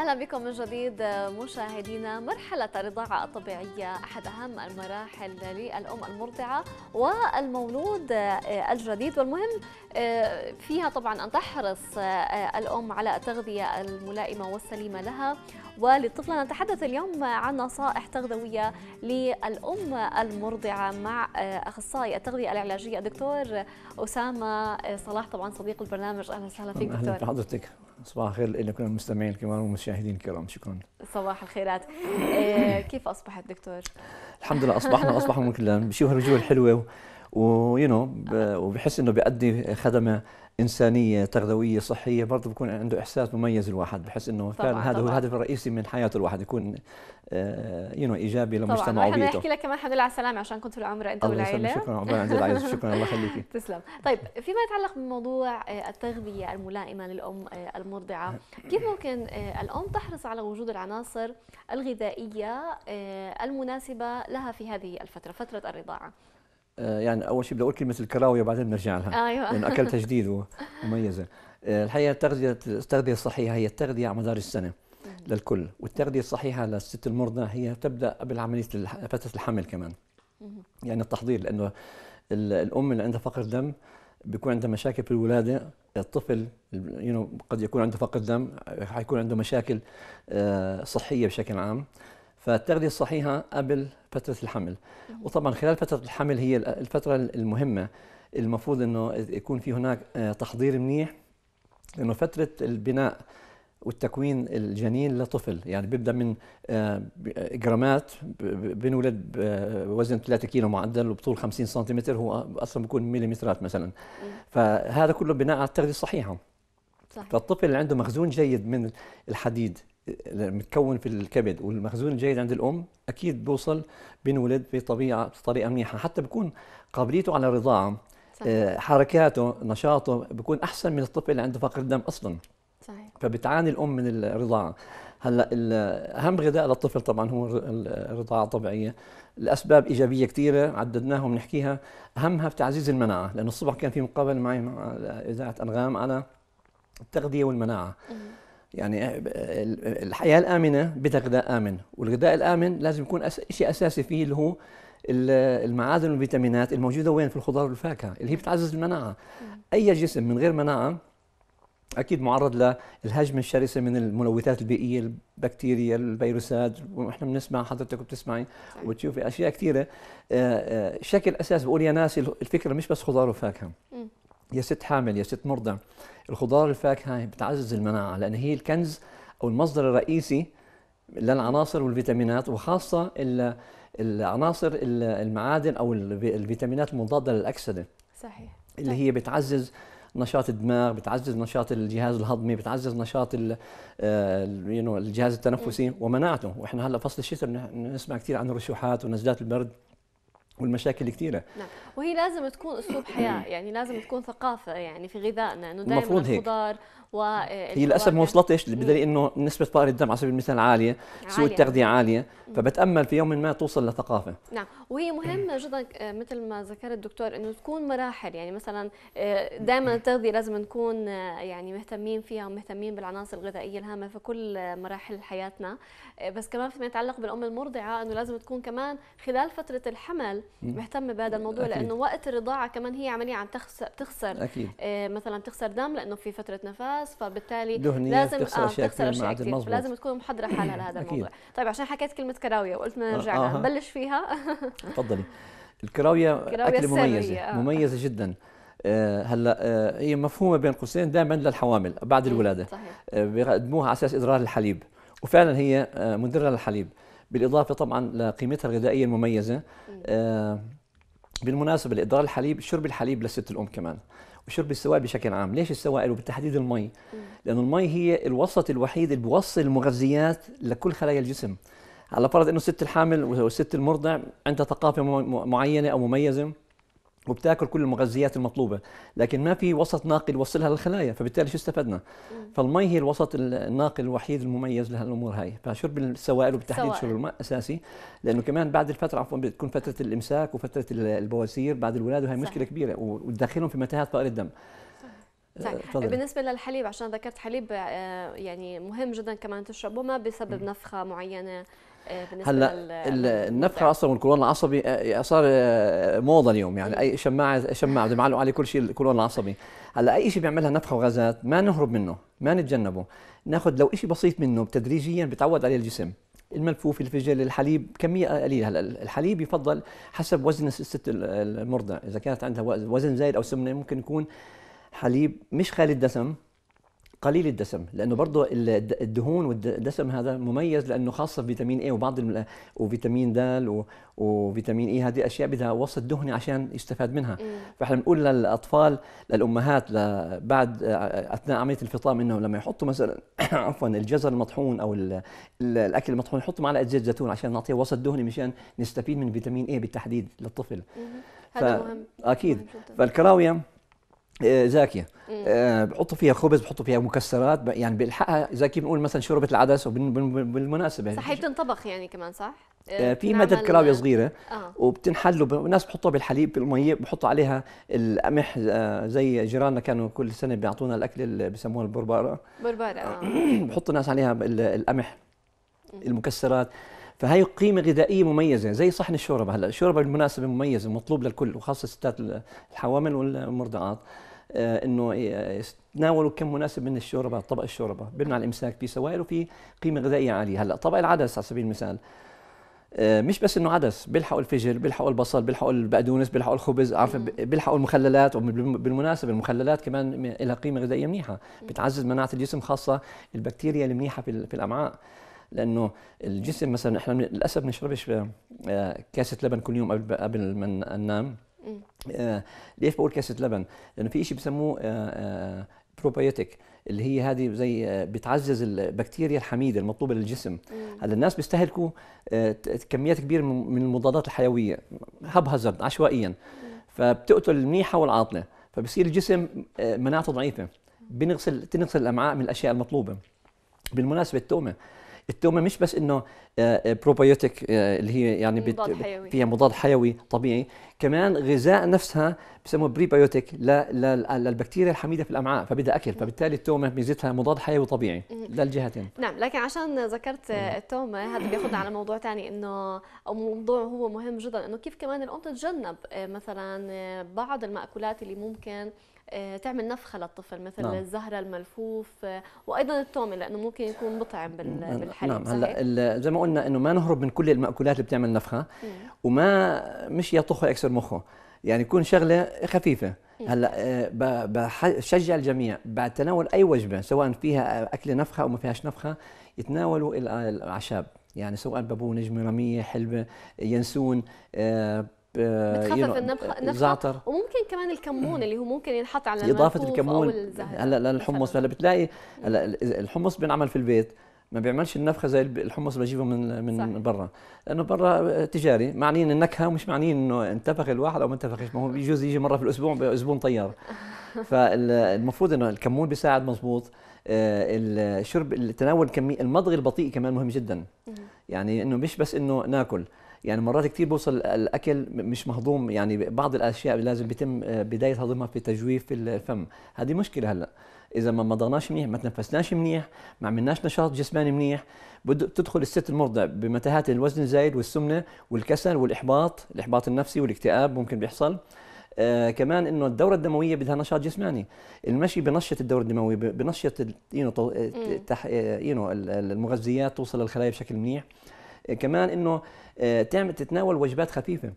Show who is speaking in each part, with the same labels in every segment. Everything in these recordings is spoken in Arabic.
Speaker 1: اهلا بكم من جديد مشاهدينا مرحله الرضاعه الطبيعيه احد اهم المراحل للام المرضعه والمولود الجديد والمهم فيها طبعا ان تحرص الام على التغذيه الملائمه والسليمه لها وللطفله نتحدث اليوم عن نصائح تغذويه للام المرضعه مع اخصائي التغذيه العلاجيه الدكتور اسامه صلاح طبعا صديق البرنامج اهلا وسهلا فيك دكتور أهلا
Speaker 2: بحضرتك صباح الخير لكم المستمعين الكرام والمشاهدين الكرام شكرا
Speaker 1: صباح الخيرات إيه، كيف اصبحت
Speaker 2: دكتور؟ الحمد لله اصبحنا اصبح ممكن بشوف الرجوع الحلوه ويو نو وبحس انه بيأدي خدمه انسانيه تغذويه صحيه برضه بكون عنده احساس مميز الواحد بحس انه فعلا هذا طبعاً. هو الهدف الرئيسي من حياه الواحد يكون آه يو نو ايجابي لمجتمعه وبيئته طبعا احكي
Speaker 1: لك كمان الحمد لله على السلامه عشان كنت في العمره انت والعيله شكرا عبد العزيز شكرا الله يخليك تسلم طيب فيما يتعلق بموضوع آه، التغذيه الملائمه للام آه، المرضعه كيف ممكن آه، الام تحرص على وجود العناصر الغذائيه المناسبه لها في هذه الفتره فتره الرضاعه
Speaker 2: آه، يعني اول شيء بدي اقول كلمه الكراويه وبعدين بنرجع لها ايوه لانه اكلتها جديد ومميزه آه، الحقيقه التغذيه التغذيه الصحيحه هي التغذيه على مدار السنه للكل والتغذيه الصحيحه للست المرضى هي تبدا قبل عمليه فتره الحمل كمان يعني التحضير لانه الام اللي عندها فقر دم بيكون عندها مشاكل في الولاده الطفل قد يكون عنده فقر دم حيكون عنده مشاكل آه، صحيه بشكل عام فالتغذية الصحيحة قبل فترة الحمل وطبعا خلال فترة الحمل هي الفترة المهمة المفروض انه يكون في هناك آه، تحضير منيح لانه فترة البناء والتكوين الجنين لطفل يعني بيبدا من آه، جرامات بنولد بوزن آه، 3 كيلو معدل وبطول 50 سنتيمتر هو اصلا بيكون مليمترات مثلا فهذا كله بناء على التغذيه الصحيحه صحيح. فالطفل اللي عنده مخزون جيد من الحديد متكون في الكبد والمخزون الجيد عند الام اكيد بوصل بنولد بطبيعه بطريقه منيحه حتى بكون قابليته على الرضاعه صحيح. آه، حركاته نشاطه بكون احسن من الطفل اللي عنده فقر دم اصلا صحيح فبتعاني الام من الرضاعه هلا اهم غذاء للطفل طبعا هو الرضاعه الطبيعيه لاسباب ايجابيه كثيره عددناها وبنحكيها اهمها في تعزيز المناعه لانه الصبح كان في مقابله معي مع اذاعه انغام على التغذيه والمناعه يعني آه، آه، الحياه الامنه بدها غذاء امن والغذاء الامن لازم يكون شيء اساسي فيه اللي هو المعادن والفيتامينات الموجوده وين في الخضار والفاكهه اللي هي بتعزز المناعه اي جسم من غير مناعه اكيد معرض للهجمه الشرسه من الملوثات البيئيه البكتيريا الفيروسات ونحن بنسمع حضرتك وبتسمعي وتشوفي اشياء كثيره آه، شكل اساس بقول يا ناس الفكره مش بس خضار وفاكهه يا ست حامل يا ست مرضع الخضار الفاكهه بتعزز المناعه لان هي الكنز او المصدر الرئيسي للعناصر والفيتامينات وخاصه العناصر المعادن او الفيتامينات المضاده للاكسده صحيح اللي طيب. هي بتعزز نشاط الدماغ بتعزز نشاط الجهاز الهضمي بتعزز نشاط آه، الجهاز التنفسي ومناعته واحنا هلا فصل الشتاء نسمع كثير عن الرشوحات ونزلات البرد والمشاكل كثيرة
Speaker 1: نعم وهي لازم تكون أسلوب حياة يعني لازم تكون ثقافة يعني في غذائنا إنه دائما الخضار و آه، هي للأسف
Speaker 2: ما وصلتش بدليل إنه نسبة فقر الدم على سبيل المثال عالية سوء التغذية عالية فبتأمل في يوم ما توصل لثقافة
Speaker 1: نعم وهي مهمة جدا آه، مثل ما ذكر الدكتور إنه تكون مراحل يعني مثلا آه، دائما التغذية لازم نكون يعني مهتمين فيها ومهتمين بالعناصر الغذائية الهامة في كل مراحل حياتنا بس كمان فيما يتعلق بالأم المرضعة إنه لازم تكون كمان خلال فترة الحمل مهتمه بهذا الموضوع أكيد. لانه وقت الرضاعه كمان هي عمليه عم تخسر بتخسر أكيد. آه مثلا بتخسر دم لانه في فتره نفاس فبالتالي لازم بتخسر آه اشياء بتخسر اشياء كثير لازم تكون محضره حالها لهذا الموضوع طيب عشان حكيت كلمه كراويه وقلت بدنا نرجع آه،, آه. نبلش فيها تفضلي
Speaker 2: الكراويه اكله مميزه آه. مميزه جدا آه، هلا آه، هي مفهومه بين قوسين دائما للحوامل بعد إيه، الولاده صحيح. بيقدموها على اساس اضرار الحليب وفعلا هي مدره للحليب بالاضافه طبعا لقيمتها الغذائيه المميزه آه، بالمناسبه لادرار الحليب شرب الحليب للست الام كمان وشرب السوائل بشكل عام ليش السوائل وبالتحديد المي لأن المي هي الوسط الوحيد اللي بوصل المغذيات لكل خلايا الجسم على فرض انه الست الحامل والست المرضع عندها ثقافه معينه او مميزه وبتاكل كل المغذيات المطلوبه لكن ما في وسط ناقل يوصلها للخلايا فبالتالي شو استفدنا فالمي هي الوسط الناقل الوحيد المميز لهالامور هاي فشرب السوائل وبالتحديد شرب الماء اساسي لانه كمان بعد الفتره عفوا بتكون فتره الامساك وفتره البواسير بعد الولاده وهي مشكله كبيره وتدخلهم في متاهات فقر الدم طيب.
Speaker 1: بالنسبة للحليب عشان ذكرت حليب آه، يعني مهم جدا كمان تشربه ما بسبب نفخة معينة آه، هلا
Speaker 2: النفخه اصلا والكولون العصبي آه، آه، صار موضه اليوم يعني اي شماعه شماعه بدهم يعلقوا عليه كل شيء الكولون العصبي هلا اي شيء بيعملها نفخه وغازات ما نهرب منه ما نتجنبه ناخذ لو شيء بسيط منه تدريجيا بتعود عليه الجسم الملفوف الفجل الحليب كمية قليلة هلا الحليب يفضل حسب وزن الست المرضع إذا كانت عندها وزن زايد أو سمنة ممكن يكون حليب مش خالي الدسم قليل الدسم لانه برضه الدهون والدسم هذا مميز لانه خاصه بفيتامين اي وبعض وفيتامين د وفيتامين اي e، هذه اشياء بدها وسط دهني عشان يستفاد منها إيه. فاحنا بنقول للاطفال للامهات بعد اثناء عمليه الفطام انه لما يحطوا مثلا عفوا الجزر المطحون او الاكل المطحون يحطوا معلقه زيت زيتون عشان نعطيه وسط دهني مشان نستفيد من فيتامين اي بالتحديد للطفل هذا ف... مهم اكيد فالكراويه آه، زاكيه آه، بحطوا فيها خبز بحطوا فيها مكسرات يعني بيلحقها زاكيه بنقول مثلا شوربه العدس وبالمناسبه صح
Speaker 1: يعني بتنطبخ يعني كمان صح؟ آه، في مدد كراويه صغيره
Speaker 2: آه. وبتنحل وناس بحطوها بالحليب بالميه بحطوا عليها القمح زي جيراننا كانوا كل سنه بيعطونا الاكل اللي بسموها البرباره
Speaker 1: برباره آه.
Speaker 2: بحطوا ناس عليها القمح المكسرات فهي قيمة غذائية مميزة زي صحن الشوربة هلا الشوربة بالمناسبة مميزة مطلوب للكل وخاصة الستات الحوامل والمرضعات آه، انه آه، يتناولوا كم مناسب من الشوربه طبق الشوربه بيمنع الامساك في سوائل وفي قيمه غذائيه عاليه هلا طبق العدس على سبيل المثال آه، مش بس انه عدس بيلحقوا الفجل بيلحقوا البصل بيلحقوا البقدونس بيلحقوا الخبز عارف بيلحقوا المخللات وبالمناسبه المخللات كمان لها قيمه غذائيه منيحه بتعزز مناعه الجسم خاصه البكتيريا المنيحه في الامعاء لانه الجسم مثلا احنا للاسف بنشربش كاسه لبن كل يوم قبل قبل ما ننام ليش بقول كاسه لبن؟ لانه في شيء بسموه بروبايوتيك آه، آه، اللي هي هذه زي آه، بتعزز البكتيريا الحميده المطلوبه للجسم هلا الناس بيستهلكوا كميات كبيره من المضادات الحيويه هب هزرد عشوائيا فبتقتل المنيحه والعاطله فبصير الجسم مناعته ضعيفه بنغسل تنغسل الامعاء من الاشياء المطلوبه بالمناسبه التومه التومه مش بس انه بروبيوتيك آه، آه، آه، اللي هي يعني مضاد حيوي. فيها مضاد حيوي طبيعي كمان غذاء نفسها بسموه بريبيوتيك للبكتيريا الحميده في الامعاء فبدها اكل فبالتالي التومه ميزتها مضاد حيوي طبيعي للجهتين نعم لكن
Speaker 1: عشان ذكرت التومه هذا بياخذنا على موضوع ثاني انه او موضوع هو مهم جدا انه كيف كمان الام تتجنب مثلا بعض الماكولات اللي ممكن آه، تعمل نفخه للطفل مثل نعم. الزهره الملفوف آه، وايضا التومه لانه ممكن يكون مطعم نعم، بالحليب نعم
Speaker 2: هلا زي ما قلنا انه ما نهرب من كل الماكولات اللي بتعمل نفخه مم. وما مش يطخه يكسر مخه يعني يكون شغله خفيفه هلا آه، بشجع الجميع بعد تناول اي وجبه سواء فيها اكل نفخه او ما فيهاش نفخه يتناولوا الاعشاب يعني سواء بابونج مرمية حلبة ينسون آه، بتخفف النفخه آه، زعتر
Speaker 1: وممكن كمان الكمون اللي هو ممكن ينحط على اضافه الكمون هلا
Speaker 2: للحمص هلا بتلاقي هلا الحمص بينعمل في البيت ما بيعملش النفخه زي الحمص اللي بجيبه من من صحيح. برا لانه برا آه، تجاري معنيين النكهه ومش معنيين انه انتفخ الواحد او ما انتفخش ما هو بيجوز يجي مره في الاسبوع زبون طيار فالمفروض انه الكمون بيساعد مزبوط الشرب التناول كمية المضغ البطيء كمان مهم جدا يعني انه مش بس انه ناكل يعني مرات كثير بوصل الاكل مش مهضوم يعني بعض الاشياء لازم بيتم آه، بدايه هضمها في تجويف الفم هذه مشكله هلا اذا ما مضغناش منيح ما تنفسناش منيح ما عملناش نشاط جسماني منيح بتدخل الست المرضع بمتاهات الوزن الزايد والسمنه والكسل والاحباط الاحباط النفسي والاكتئاب ممكن بيحصل آه كمان انه الدوره الدمويه بدها نشاط جسماني المشي بنشط الدوره الدمويه بنشط يو نو المغذيات توصل للخلايا بشكل منيح كمان انه آه، تعمل تتناول وجبات خفيفه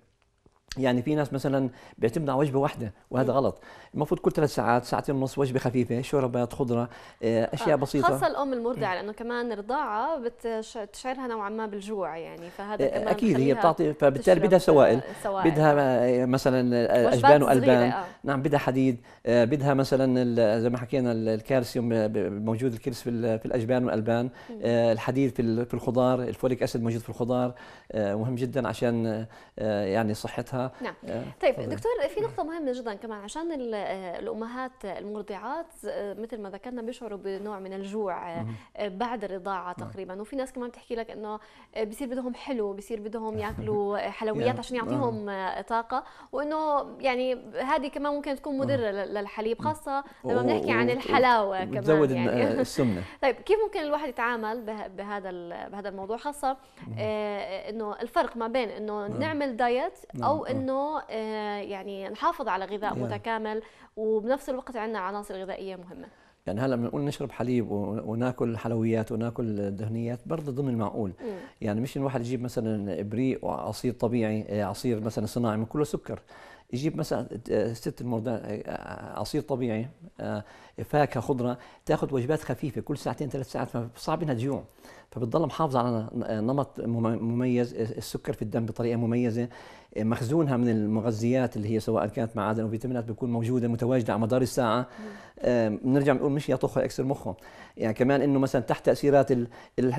Speaker 2: يعني في ناس مثلا بيعتمد على وجبه واحده وهذا م. إيه. غلط المفروض كل ثلاث ساعات ساعتين ونص وجبه خفيفه شوربات خضره آه، اشياء آه. بسيطه خاصه
Speaker 1: الام المرضعه لانه كمان رضاعه بتشعرها نوعا ما بالجوع يعني فهذا آه، كمان اكيد هي بتعطي فبالتالي بدها سوائل, سوائل. بدها
Speaker 2: آه، مثلا اجبان والبان آه. نعم بدها حديد بدها مثلا زي ما حكينا الكالسيوم موجود الكلس في في الاجبان والالبان الحديد في الخضار الفوليك اسيد موجود في الخضار مهم جدا عشان يعني صحتها وقتها نعم آه، طيب فضل. دكتور
Speaker 1: في نقطة مهمة جدا كمان عشان آه، الأمهات المرضعات آه، مثل ما ذكرنا بيشعروا بنوع من الجوع بعد الرضاعة نعم. تقريبا وفي ناس كمان بتحكي لك إنه بصير بدهم حلو بصير بدهم ياكلوا حلويات يعني، عشان يعطيهم طاقة وإنه يعني هذه كمان ممكن تكون مضرة للحليب خاصة لما بنحكي عن الحلاوة كمان بتزود يعني. السمنة طيب كيف ممكن الواحد يتعامل بهذا بهذا الموضوع خاصة إنه الفرق ما بين إنه نعم. نعمل دايت نعم. أو وانه آه، يعني نحافظ على غذاء متكامل وبنفس الوقت عندنا عناصر غذائيه مهمه
Speaker 2: يعني هلا بنقول نشرب حليب وناكل حلويات وناكل دهنيات برضه ضمن المعقول مم. يعني مش الواحد يجيب مثلا ابريق وعصير طبيعي آه، عصير مثلا صناعي من كله سكر يجيب مثلا آه، ست المردان عصير طبيعي فاكهه خضره تاخذ وجبات خفيفه كل ساعتين ثلاث ساعات فصعب انها تجوع فبتضل محافظه على نمط مميز السكر في الدم بطريقه مميزه مخزونها من المغذيات اللي هي سواء كانت معادن او فيتامينات بتكون موجوده متواجده على مدار الساعه بنرجع بنقول مش يطخ يكسر مخه يعني كمان انه مثلا تحت تاثيرات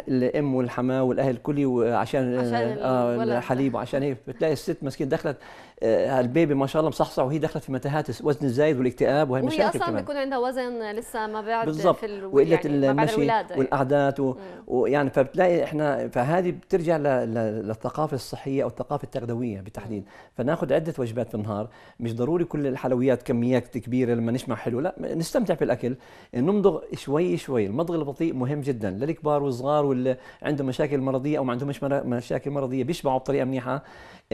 Speaker 2: الام والحماه والاهل كلي وعشان عشان آه, آه، الحليب وعشان هيك بتلاقي الست مسكين دخلت آه البيبي ما شاء الله مصحصح وهي دخلت في متاهات الوزن الزايد والاكتئاب وهي المشاكل وهي اصلا بيكون
Speaker 1: عندها وزن لسه ما بعد بالزبط. في الو... وقله يعني المشي يعني.
Speaker 2: والقعدات و... ويعني فبتلاقي احنا فهذه بترجع للثقافه الصحيه او الثقافه التغذويه بتاع بالتحديد فناخذ عده وجبات في النهار مش ضروري كل الحلويات كميات كبيره لما نشبع حلو لا نستمتع بالاكل نمضغ شوي شوي المضغ البطيء مهم جدا للكبار والصغار واللي عندهم مشاكل مرضيه او ما عندهمش مشاكل مرضيه بيشبعوا بطريقه منيحه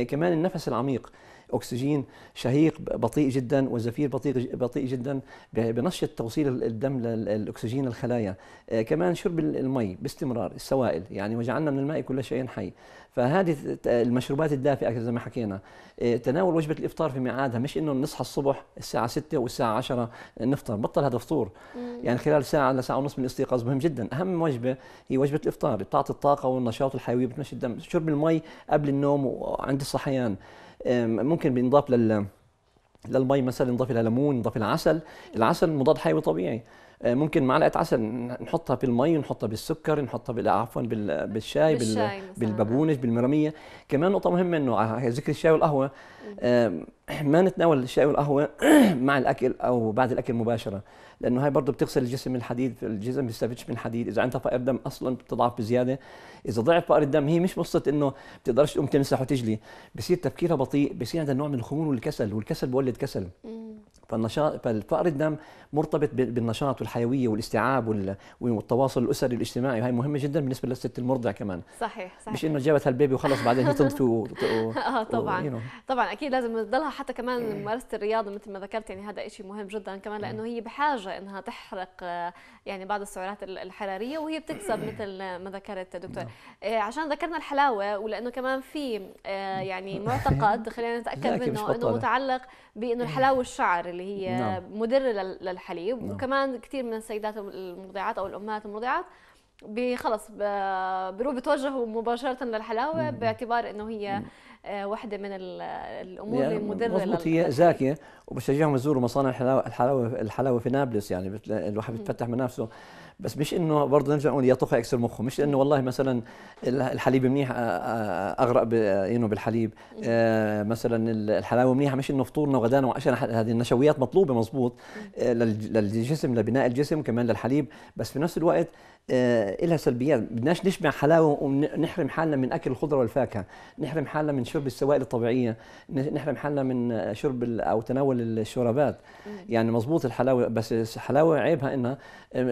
Speaker 2: كمان النفس العميق اكسجين شهيق بطيء جدا والزفير بطيء بطيء جدا بنشط توصيل الدم للاكسجين للخلايا آه، كمان شرب المي باستمرار السوائل يعني وجعلنا من الماء كل شيء حي فهذه المشروبات الدافئه زي ما حكينا آه، تناول وجبه الافطار في ميعادها مش انه نصحى الصبح الساعه 6 والساعه 10 نفطر بطل هذا فطور يعني خلال ساعه لساعه ونص من الاستيقاظ مهم جدا اهم وجبه هي وجبه الافطار بتعطي الطاقه والنشاط والحيويه بتمشي الدم شرب المي قبل النوم وعند الصحيان ممكن بينضاف لل للمي مثلا نضاف لها ليمون نضاف لها عسل العسل مضاد حيوي طبيعي ممكن معلقه عسل نحطها بالمي نحطها بالسكر نحطها بال... عفوا بال... بالشاي, بالشاي بال... بالبابونج بالمرميه كمان نقطه مهمه انه آه، ذكر الشاي والقهوه ما نتناول الشاي والقهوه مع الاكل او بعد الاكل مباشره لانه هاي برضه بتغسل الجسم من الحديد الجسم بيستفيدش من الحديد اذا عندها فقر دم اصلا بتضعف بزياده اذا ضعف فقر الدم هي مش قصه انه بتقدرش تقوم تمسح وتجلي بصير تفكيرها بطيء بصير عندها نوع من الخمول والكسل والكسل بولد كسل فالنشاط فالفقر الدم مرتبط بالنشاط والحيويه والاستيعاب والتواصل الاسري الاجتماعي وهي مهمه جدا بالنسبه للست المرضع كمان
Speaker 1: صحيح صحيح مش
Speaker 2: انه جابت هالبيبي وخلص بعدين هي تنطفي و... و... اه طبعا و...
Speaker 1: طبعا اكيد لازم تضلها حتى كمان إيه. ممارسه الرياضه مثل ما ذكرت يعني هذا شيء مهم جدا كمان لانه إيه. هي بحاجه انها تحرق آه، يعني بعض السعرات الحراريه وهي بتكسب إيه. مثل ما ذكرت دكتور نعم. عشان ذكرنا الحلاوه ولانه كمان في آه، يعني معتقد خلينا نتاكد منه انه متعلق بانه الحلاوه الشعر اللي هي نعم. مدره للحليب نعم. وكمان كثير من السيدات المرضعات او الامهات المرضعات بخلص بيروح بتوجهوا مباشره للحلاوه باعتبار انه هي آه، واحده من الامور يعني المدره مضبوط هي
Speaker 2: زاكيه وبشجعهم يزوروا مصانع الحلاوه الحلاوه الحلاوه في نابلس يعني الواحد بيتفتح من نفسه بس مش انه برضه نرجع نقول يا طخ يكسر مخه مش انه والله مثلا الحليب منيح اغرق انه بالحليب مثلا الحلاوه منيحه مش انه فطورنا وغدانا وعشانا هذه النشويات مطلوبه مزبوط للجسم لبناء الجسم كمان للحليب بس في نفس الوقت إلها سلبيات بدناش نشبع حلاوة ونحرم حالنا من أكل الخضرة والفاكهة نحرم حالنا من شرب السوائل الطبيعية نحرم حالنا من شرب أو تناول الشوربات يعني مزبوط الحلاوة بس الحلاوة عيبها إنها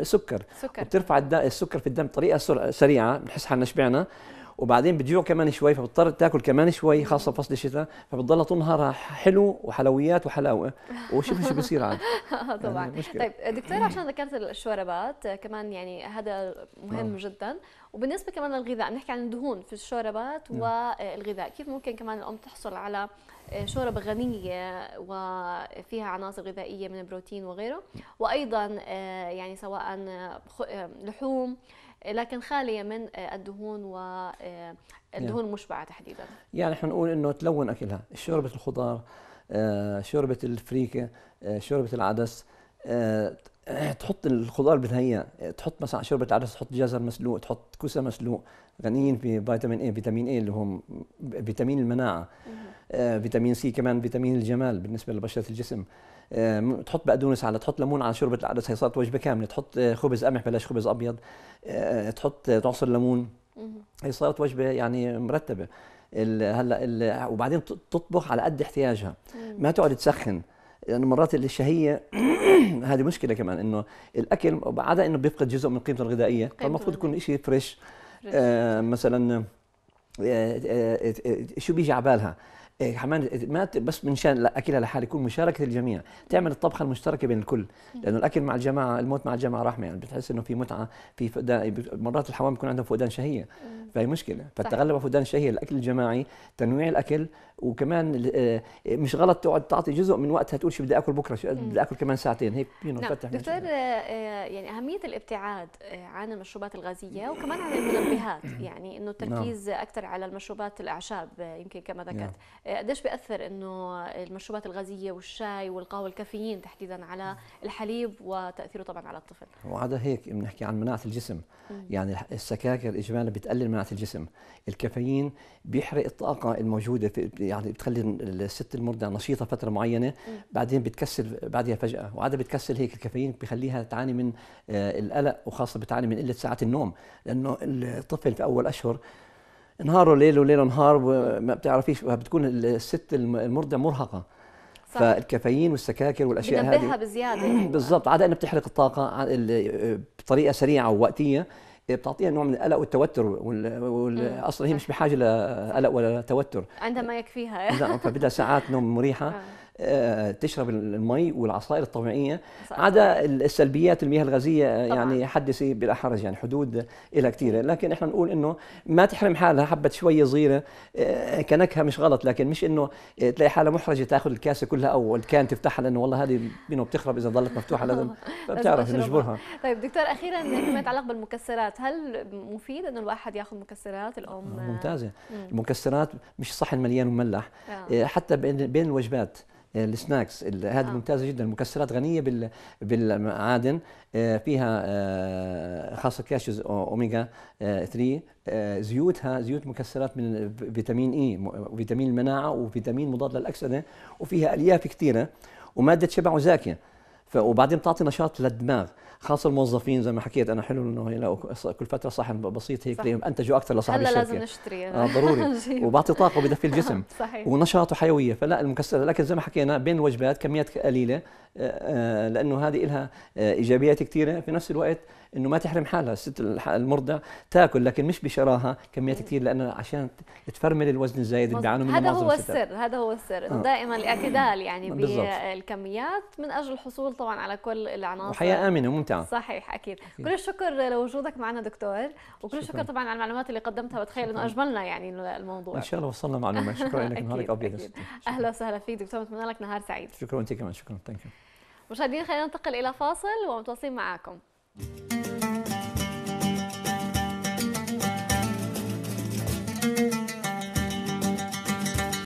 Speaker 2: سكر سكر. وبترفع السكر في الدم بطريقه سريعه بنحس حالنا شبعنا وبعدين بتجوع كمان شوي فبتضطر تاكل كمان شوي خاصه فصل الشتاء فبتضلها طول نهارها حلو وحلويات وحلاوه وشوف شو بصير عاد
Speaker 1: طبعا يعني طيب دكتور عشان ذكرت الشوربات كمان يعني هذا مهم آه. جدا وبالنسبه كمان للغذاء بنحكي عن الدهون في الشوربات نعم. والغذاء كيف ممكن كمان الام تحصل على شوربة غنية وفيها عناصر غذائية من البروتين وغيره وأيضا آه، يعني سواء آه، لحوم لكن خاليه من آه، الدهون والدهون آه، نعم. المشبعه تحديدا
Speaker 2: يعني احنا نقول انه تلون اكلها شوربه الخضار آه، شوربه الفريكه شوربه العدس تحط الخضار بالهيئة تحط مثلا شوربة عدس تحط جزر مسلوق تحط كوسة مسلوق غنيين بفيتامين اي فيتامين اي اللي هم فيتامين المناعة فيتامين سي كمان فيتامين الجمال بالنسبة لبشرة الجسم آه، تحط بقدونس على تحط ليمون على شوربه العدس هي صارت وجبه كامله تحط آه، خبز قمح بلاش خبز ابيض آه، تحط تعصر ليمون هي صارت وجبه يعني مرتبه هلا وبعدين تطبخ على قد احتياجها ما تقعد تسخن لانه يعني مرات الشهيه هذه مشكله كمان انه الاكل عدا انه بيفقد جزء من قيمته الغذائيه فالمفروض يكون شيء فريش آه مثلا آه آه شو بيجي على بالها إيه، حمان ما بس من شان اكلها لحالي يكون مشاركه الجميع تعمل الطبخه المشتركه بين الكل لانه الاكل مع الجماعه الموت مع الجماعه رحمه يعني بتحس انه في متعه في فقدان مرات الحوام بيكون عندهم فقدان شهيه فهي مشكله فالتغلب على فقدان الشهيه الاكل الجماعي تنويع الاكل وكمان آه، مش غلط تقعد تعطي جزء من وقتها تقول شو بدي اكل بكره شو بدي اكل كمان ساعتين هيك يو نعم. دكتور آه،
Speaker 1: آه، يعني اهميه الابتعاد عن المشروبات الغازيه وكمان عن المنبهات يعني انه نعم. التركيز نعم. اكثر على المشروبات الاعشاب يمكن كما نعم. ذكرت قديش بياثر انه المشروبات الغازيه والشاي والقهوه الكافيين تحديدا على الحليب وتاثيره طبعا على الطفل
Speaker 2: وعدا هيك بنحكي عن مناعه الجسم مم. يعني السكاكر اجمالا بتقلل مناعه الجسم الكافيين بيحرق الطاقه الموجوده في يعني بتخلي الست المرضعه نشيطه فتره معينه بعدين بتكسل بعدها فجاه وعاده بتكسل هيك الكافيين بخليها تعاني من آه، القلق وخاصه بتعاني من قله ساعات النوم لانه الطفل في اول اشهر نهاره ليل وليل نهار ما بتعرفيش بتكون الست المرضع مرهقه صح. فالكافيين والسكاكر والاشياء هذه بتنبهها بزياده يعني. بالضبط عاده انها بتحرق الطاقه بطريقه سريعه ووقتيه بتعطيها نوع من القلق والتوتر وال... وال... اصلا هي مش بحاجه لقلق ولا توتر
Speaker 1: عندما يكفيها نعم،
Speaker 2: فبدها ساعات نوم مريحه آه. آه، تشرب المي والعصائر الطبيعيه عدا السلبيات المياه الغازيه آه، يعني حدثي بلا حرج يعني حدود لها كثيره لكن احنا نقول انه ما تحرم حالها حبه شويه صغيره آه، كنكهه مش غلط لكن مش انه تلاقي حالها محرجه تاخذ الكاسه كلها او الكان تفتحها لانه والله هذه بتخرب اذا ظلت مفتوحه لازم بتعرف نجبرها
Speaker 1: طيب دكتور اخيرا يعني فيما يتعلق بالمكسرات هل مفيد انه الواحد ياخذ مكسرات الام ممتازه مم.
Speaker 2: المكسرات مش صحن مليان وملح آه. حتى بين الوجبات آه، السناكس هذه آه. ممتازه جدا المكسرات غنيه بال بالمعادن آه، فيها آه، خاصه كاشيز اوميجا 3 زيوتها زيوت مكسرات من فيتامين اي وفيتامين المناعه وفيتامين مضاد للاكسده وفيها الياف كثيره وماده شبع وزاكيه وبعدين بتعطي نشاط للدماغ خاصه الموظفين زي ما حكيت انا حلو انه يلاقوا كل فتره صحن بسيط هيك صح. انتجوا اكثر لصاحب الشركه لازم نشتري آه ضروري وبعطي طاقه وبدفي الجسم صحيح. ونشاط وحيويه فلا المكسرات لكن زي ما حكينا بين الوجبات كميات قليله آه، آه، لانه هذه لها آه، ايجابيات كثيره في نفس الوقت انه ما تحرم حالها الست المرضع تاكل لكن مش بشراهه كميات كثير لانه عشان تفرمل الوزن الزايد اللي بيعانوا منه هذا هو السر
Speaker 1: هذا هو السر آه. دائما الاعتدال يعني بالكميات من اجل الحصول طبعا على كل العناصر وحياه امنه ممتعه صحيح اكيد, أكيد. كل الشكر لوجودك معنا دكتور وكل الشكر طبعا على المعلومات اللي قدمتها بتخيل انه اجملنا يعني الموضوع ان شاء الله وصلنا معلومات شكرا لك نهارك ابيض اهلا وسهلا فيك دكتور بتمنى لك نهار سعيد
Speaker 2: شكرا أنت كمان شكرا ثانك يو
Speaker 1: مشاهدينا خلينا ننتقل الى فاصل ومتواصلين معاكم